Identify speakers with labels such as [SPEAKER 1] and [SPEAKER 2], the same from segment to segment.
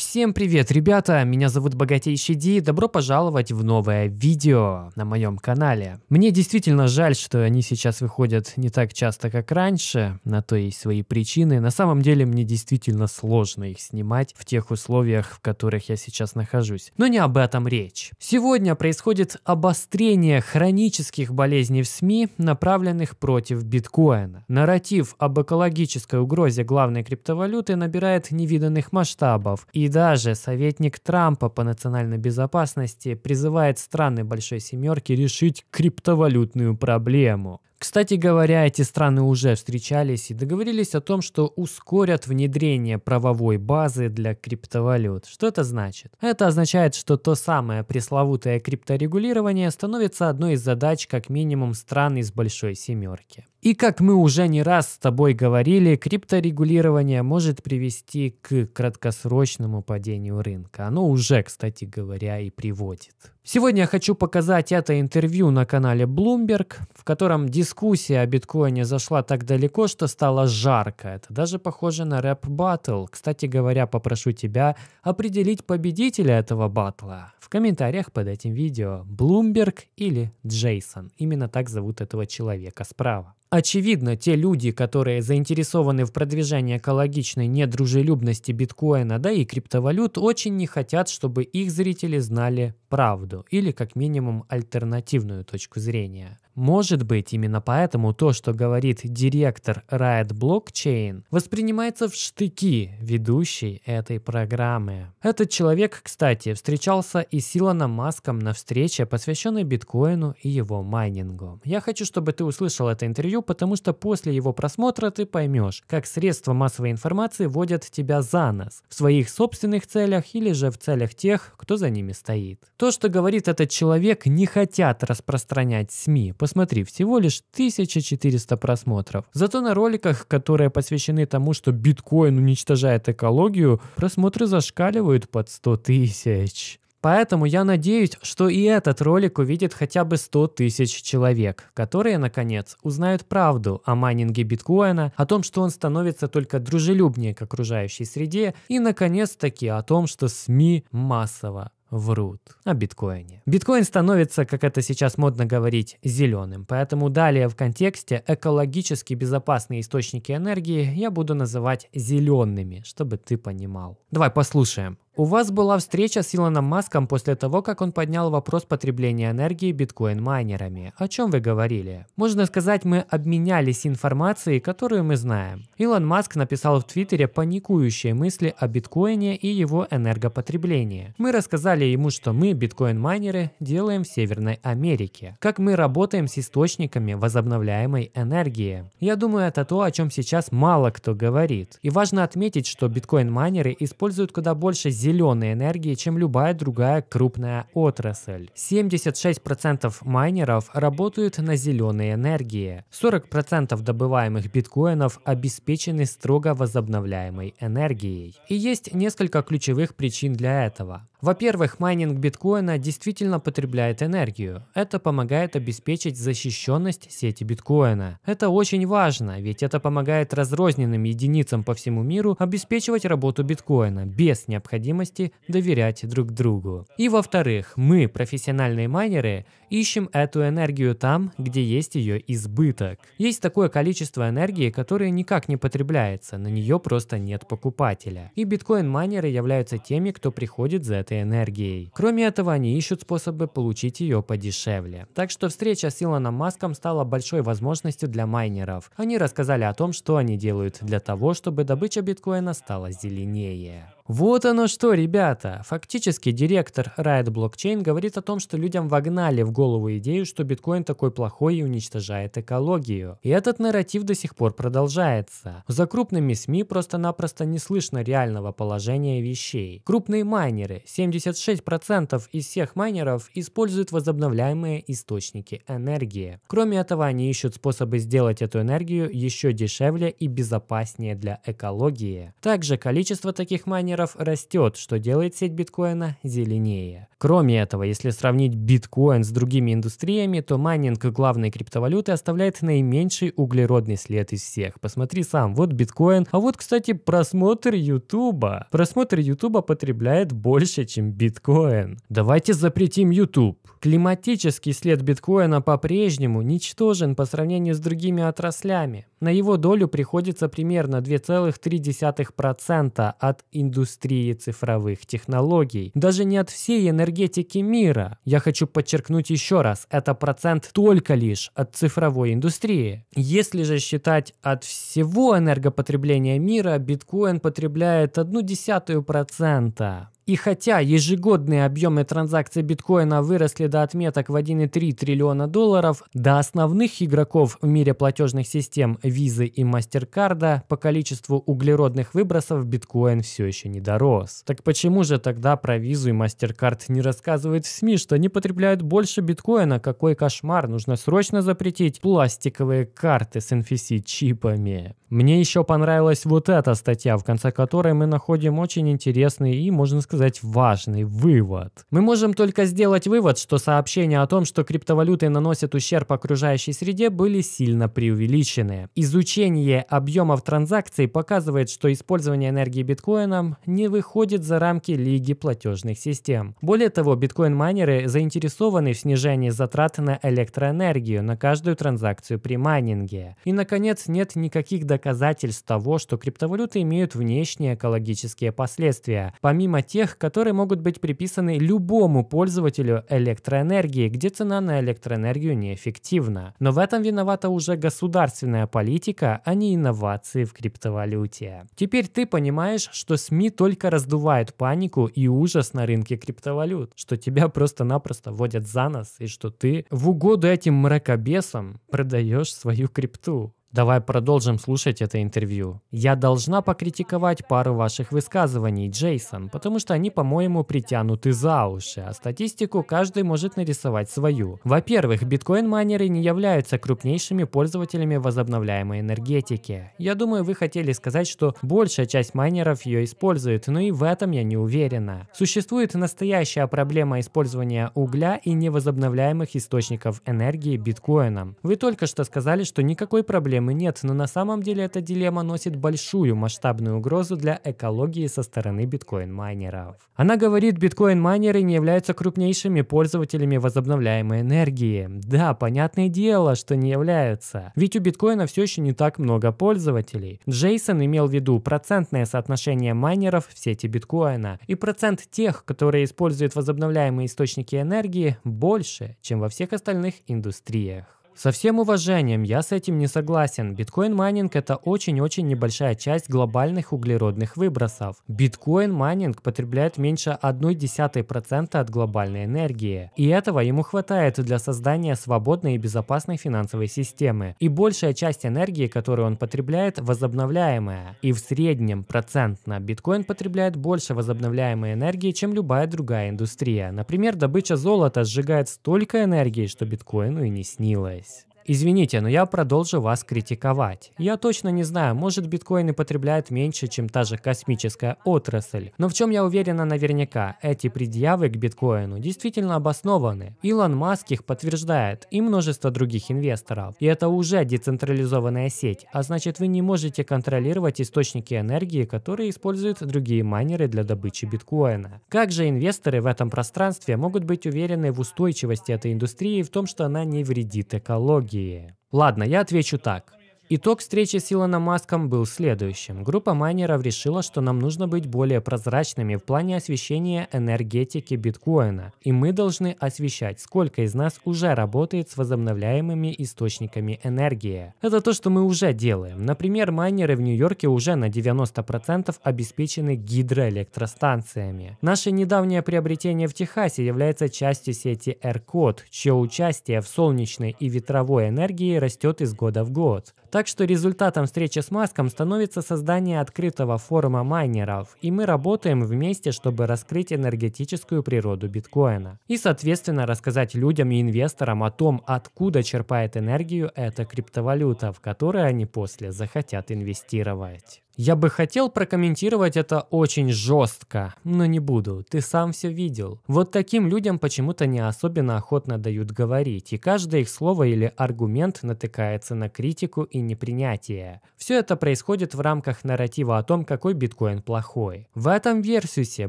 [SPEAKER 1] Всем привет, ребята! Меня зовут Богатейший Ди, добро пожаловать в новое видео на моем канале. Мне действительно жаль, что они сейчас выходят не так часто, как раньше, на то есть свои причины. На самом деле мне действительно сложно их снимать в тех условиях, в которых я сейчас нахожусь. Но не об этом речь. Сегодня происходит обострение хронических болезней в СМИ, направленных против биткоина. Нарратив об экологической угрозе главной криптовалюты набирает невиданных масштабов, и даже советник Трампа по национальной безопасности призывает страны Большой Семерки решить криптовалютную проблему. Кстати говоря, эти страны уже встречались и договорились о том, что ускорят внедрение правовой базы для криптовалют. Что это значит? Это означает, что то самое пресловутое крипторегулирование становится одной из задач как минимум стран из Большой Семерки. И как мы уже не раз с тобой говорили, крипторегулирование может привести к краткосрочному падению рынка. Оно уже, кстати говоря, и приводит. Сегодня я хочу показать это интервью на канале Bloomberg, в котором дискуссия о биткоине зашла так далеко, что стало жарко. Это даже похоже на рэп батл. Кстати говоря, попрошу тебя определить победителя этого батла в комментариях под этим видео. Bloomberg или Джейсон. Именно так зовут этого человека справа. Очевидно, те люди, которые заинтересованы в продвижении экологичной недружелюбности биткоина, да и криптовалют, очень не хотят, чтобы их зрители знали правду или как минимум альтернативную точку зрения. Может быть, именно поэтому то, что говорит директор Riot Blockchain, воспринимается в штыки ведущей этой программы. Этот человек, кстати, встречался и с Илоном Маском на встрече, посвященной биткоину и его майнингу. Я хочу, чтобы ты услышал это интервью, потому что после его просмотра ты поймешь, как средства массовой информации вводят тебя за нос, в своих собственных целях или же в целях тех, кто за ними стоит. То, что говорит этот человек, не хотят распространять СМИ, Посмотри, всего лишь 1400 просмотров. Зато на роликах, которые посвящены тому, что биткоин уничтожает экологию, просмотры зашкаливают под 100 тысяч. Поэтому я надеюсь, что и этот ролик увидит хотя бы 100 тысяч человек, которые, наконец, узнают правду о майнинге биткоина, о том, что он становится только дружелюбнее к окружающей среде и, наконец-таки, о том, что СМИ массово врут о биткоине. Биткоин становится, как это сейчас модно говорить, зеленым, поэтому далее в контексте экологически безопасные источники энергии я буду называть зелеными, чтобы ты понимал. Давай послушаем, у вас была встреча с Илоном Маском после того, как он поднял вопрос потребления энергии биткоин-майнерами. О чем вы говорили? Можно сказать, мы обменялись информацией, которую мы знаем. Илон Маск написал в Твиттере паникующие мысли о биткоине и его энергопотреблении. Мы рассказали ему, что мы, биткоин-майнеры, делаем в Северной Америке. Как мы работаем с источниками возобновляемой энергии. Я думаю, это то, о чем сейчас мало кто говорит. И важно отметить, что биткоин-майнеры используют куда больше зеленой энергии, чем любая другая крупная отрасль. 76% майнеров работают на зеленой энергии. 40% добываемых биткоинов обеспечены строго возобновляемой энергией. И есть несколько ключевых причин для этого. Во-первых, майнинг биткоина действительно потребляет энергию. Это помогает обеспечить защищенность сети биткоина. Это очень важно, ведь это помогает разрозненным единицам по всему миру обеспечивать работу биткоина без необходимости доверять друг другу. И во-вторых, мы, профессиональные майнеры, ищем эту энергию там, где есть ее избыток. Есть такое количество энергии, которое никак не потребляется, на нее просто нет покупателя. И биткоин-майнеры являются теми, кто приходит за это этой энергией. Кроме этого, они ищут способы получить ее подешевле. Так что встреча с Илоном Маском стала большой возможностью для майнеров. Они рассказали о том, что они делают для того, чтобы добыча биткоина стала зеленее. Вот оно что, ребята. Фактически директор Riot Blockchain говорит о том, что людям вогнали в голову идею, что биткоин такой плохой и уничтожает экологию. И этот нарратив до сих пор продолжается. За крупными СМИ просто-напросто не слышно реального положения вещей. Крупные майнеры, 76% из всех майнеров используют возобновляемые источники энергии. Кроме этого, они ищут способы сделать эту энергию еще дешевле и безопаснее для экологии. Также количество таких майнеров инвесторов растет, что делает сеть биткоина зеленее. Кроме этого, если сравнить биткоин с другими индустриями, то майнинг главной криптовалюты оставляет наименьший углеродный след из всех. Посмотри сам, вот биткоин, а вот, кстати, просмотр ютуба. Просмотр ютуба потребляет больше, чем биткоин. Давайте запретим ютуб. Климатический след биткоина по-прежнему ничтожен по сравнению с другими отраслями на его долю приходится примерно 2,3% от индустрии цифровых технологий. Даже не от всей энергетики мира. Я хочу подчеркнуть еще раз, это процент только лишь от цифровой индустрии. Если же считать от всего энергопотребления мира, биткоин потребляет одну десятую процента. И хотя ежегодные объемы транзакций биткоина выросли до отметок в 1,3 триллиона долларов, до основных игроков в мире платежных систем Visa и MasterCard по количеству углеродных выбросов биткоин все еще не дорос. Так почему же тогда про Visa и MasterCard не рассказывают в СМИ, что они потребляют больше биткоина? Какой кошмар, нужно срочно запретить пластиковые карты с NFC-чипами. Мне еще понравилась вот эта статья, в конце которой мы находим очень интересный и, можно сказать, сказать, важный вывод. Мы можем только сделать вывод, что сообщения о том, что криптовалюты наносят ущерб окружающей среде, были сильно преувеличены. Изучение объемов транзакций показывает, что использование энергии биткоином не выходит за рамки лиги платежных систем. Более того, биткоин-майнеры заинтересованы в снижении затрат на электроэнергию на каждую транзакцию при майнинге. И, наконец, нет никаких доказательств того, что криптовалюты имеют внешние экологические последствия, помимо тех, тех, которые могут быть приписаны любому пользователю электроэнергии, где цена на электроэнергию неэффективна. Но в этом виновата уже государственная политика, а не инновации в криптовалюте. Теперь ты понимаешь, что СМИ только раздувают панику и ужас на рынке криптовалют, что тебя просто-напросто водят за нос и что ты в угоду этим мракобесам продаешь свою крипту. Давай продолжим слушать это интервью. Я должна покритиковать пару ваших высказываний, Джейсон, потому что они, по-моему, притянуты за уши, а статистику каждый может нарисовать свою. Во-первых, биткоин-майнеры не являются крупнейшими пользователями возобновляемой энергетики. Я думаю, вы хотели сказать, что большая часть майнеров ее использует, но и в этом я не уверена. Существует настоящая проблема использования угля и невозобновляемых источников энергии биткоином. Вы только что сказали, что никакой проблемы проблемы нет, но на самом деле эта дилемма носит большую масштабную угрозу для экологии со стороны биткоин-майнеров. Она говорит, биткоин-майнеры не являются крупнейшими пользователями возобновляемой энергии. Да, понятное дело, что не являются. Ведь у биткоина все еще не так много пользователей. Джейсон имел в виду процентное соотношение майнеров в сети биткоина. И процент тех, которые используют возобновляемые источники энергии, больше, чем во всех остальных индустриях. Со всем уважением, я с этим не согласен. Биткоин-майнинг – это очень-очень небольшая часть глобальных углеродных выбросов. Биткоин-майнинг потребляет меньше 0,1% от глобальной энергии. И этого ему хватает для создания свободной и безопасной финансовой системы. И большая часть энергии, которую он потребляет, возобновляемая. И в среднем процентно биткоин потребляет больше возобновляемой энергии, чем любая другая индустрия. Например, добыча золота сжигает столько энергии, что биткоину и не снилось. Извините, но я продолжу вас критиковать. Я точно не знаю, может биткоины потребляют меньше, чем та же космическая отрасль. Но в чем я уверена наверняка, эти предъявы к биткоину действительно обоснованы. Илон Маск их подтверждает и множество других инвесторов. И это уже децентрализованная сеть, а значит вы не можете контролировать источники энергии, которые используют другие майнеры для добычи биткоина. Как же инвесторы в этом пространстве могут быть уверены в устойчивости этой индустрии и в том, что она не вредит экологии? идеи? Ладно, я отвечу так. Итог встречи с Илоном Маском был следующим. Группа майнеров решила, что нам нужно быть более прозрачными в плане освещения энергетики биткоина. И мы должны освещать, сколько из нас уже работает с возобновляемыми источниками энергии. Это то, что мы уже делаем. Например, майнеры в Нью-Йорке уже на 90% обеспечены гидроэлектростанциями. Наше недавнее приобретение в Техасе является частью сети ERCOT, чье участие в солнечной и ветровой энергии растет из года в год. Так что результатом встречи с Маском становится создание открытого форума майнеров, и мы работаем вместе, чтобы раскрыть энергетическую природу биткоина. И, соответственно, рассказать людям и инвесторам о том, откуда черпает энергию эта криптовалюта, в которой они после захотят инвестировать. Я бы хотел прокомментировать это очень жестко, но не буду, ты сам все видел. Вот таким людям почему-то не особенно охотно дают говорить, и каждое их слово или аргумент натыкается на критику и непринятия. Все это происходит в рамках нарратива о том, какой биткоин плохой. В этом версусе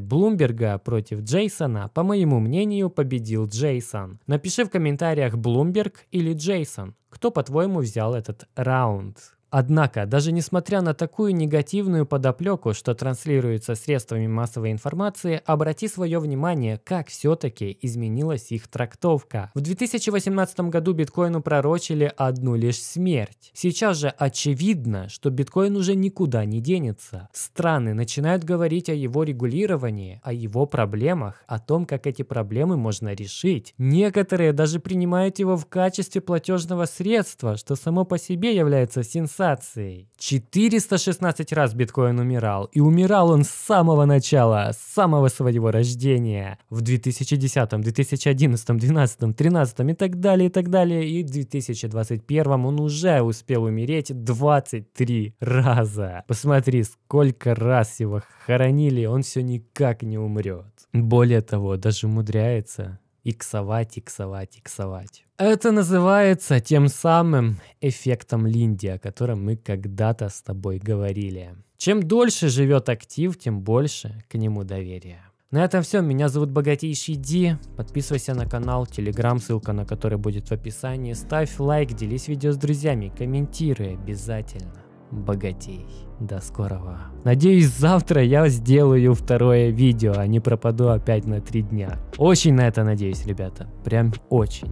[SPEAKER 1] Блумберга против Джейсона, по моему мнению, победил Джейсон. Напиши в комментариях Блумберг или Джейсон, кто, по-твоему, взял этот раунд. Однако, даже несмотря на такую негативную подоплеку, что транслируется средствами массовой информации, обрати свое внимание, как все-таки изменилась их трактовка. В 2018 году биткоину пророчили одну лишь смерть. Сейчас же очевидно, что биткоин уже никуда не денется. Страны начинают говорить о его регулировании, о его проблемах, о том, как эти проблемы можно решить. Некоторые даже принимают его в качестве платежного средства, что само по себе является сенсацией индексацией. 416 раз биткоин умирал, и умирал он с самого начала, с самого своего рождения. В 2010, 2011, 2012, 2013 и так далее, и так далее. И в 2021 он уже успел умереть 23 раза. Посмотри, сколько раз его хоронили, он все никак не умрет. Более того, даже умудряется иксовать, иксовать, иксовать. Это называется тем самым эффектом Линди, о котором мы когда-то с тобой говорили. Чем дольше живет актив, тем больше к нему доверия. На этом все. Меня зовут Богатейший Ди. Подписывайся на канал, телеграм, ссылка на который будет в описании. Ставь лайк, делись видео с друзьями, комментируй обязательно богатей. До скорого. Надеюсь, завтра я сделаю второе видео, а не пропаду опять на три дня. Очень на это надеюсь, ребята. Прям очень.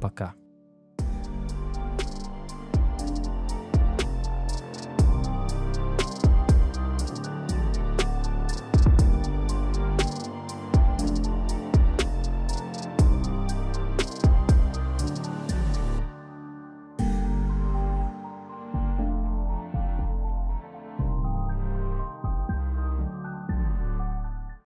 [SPEAKER 1] Пока.